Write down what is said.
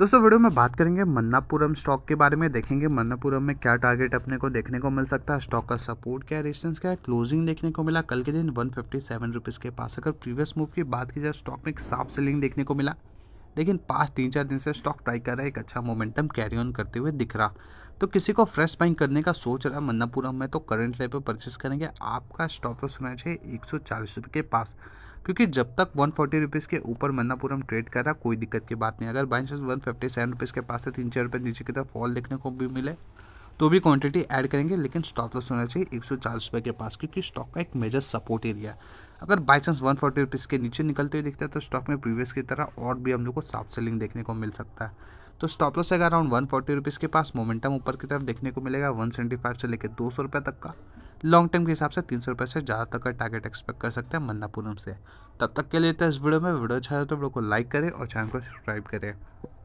दोस्तों वीडियो में बात करेंगे मन्नापुरम स्टॉक के बारे में देखेंगे मन्नापुरम में क्या टारगेट अपने को देखने को मिल सकता है स्टॉक का सपोर्ट क्या है रेजिस्टेंस क्या है क्लोजिंग देखने को मिला कल के दिन वन फिफ्टी रुपीज़ के पास अगर प्रीवियस मूव की बात की जाए स्टॉक में एक साफ सेलिंग देखने को मिला लेकिन पाँच तीन चार दिन से स्टॉक ट्राई कर रहा है एक अच्छा मोमेंटम कैरी ऑन करते हुए दिख रहा तो किसी को फ्रेश बाइंग करने का सोच रहा है मन्नापुरम में तो करंट लेवल पर परचेस करेंगे आपका स्टॉप लॉस होना चाहिए एक सौ के पास क्योंकि जब तक वन फोर्टी रुपीज़ के ऊपर मन्नापुरम ट्रेड कर रहा कोई दिक्कत की बात नहीं अगर by chance one fifty seven rupees के पास से तीन चार रुपये नीचे की तरफ फॉल देखने को भी मिले तो भी क्वांटिटी ऐड करेंगे लेकिन स्टॉक लॉस होना चाहिए एक सौ चालीस रुपये के पास क्योंकि स्टॉक का एक मेजर सपोर्ट एरिया है अगर by chance one forty rupees के नीचे निकलते हुए दिखता है तो स्टॉक में प्रीवियस की तरह और भी हम लोग को साफ सेलिंग देखने को मिल सकता है तो स्टॉप लॉस अगर अराउंड वन फोर्टी रुपीज़ के पास मोमेंटम ऊपर की तरफ देखने को मिलेगा वन सेवेंटी फाइव से लेकर दो सौ रुपये तक का लॉन्ग टर्म के हिसाब से तीन सौ रुपये से ज़्यादा तक का टारगेट एक्सपेक्ट कर सकते हैं मन्नापुरम से तब तक के लिए तो इस वीडियो में वीडियो अच्छा है तो वीडियो को लाइक करें और चैनल को सब्सक्राइब करें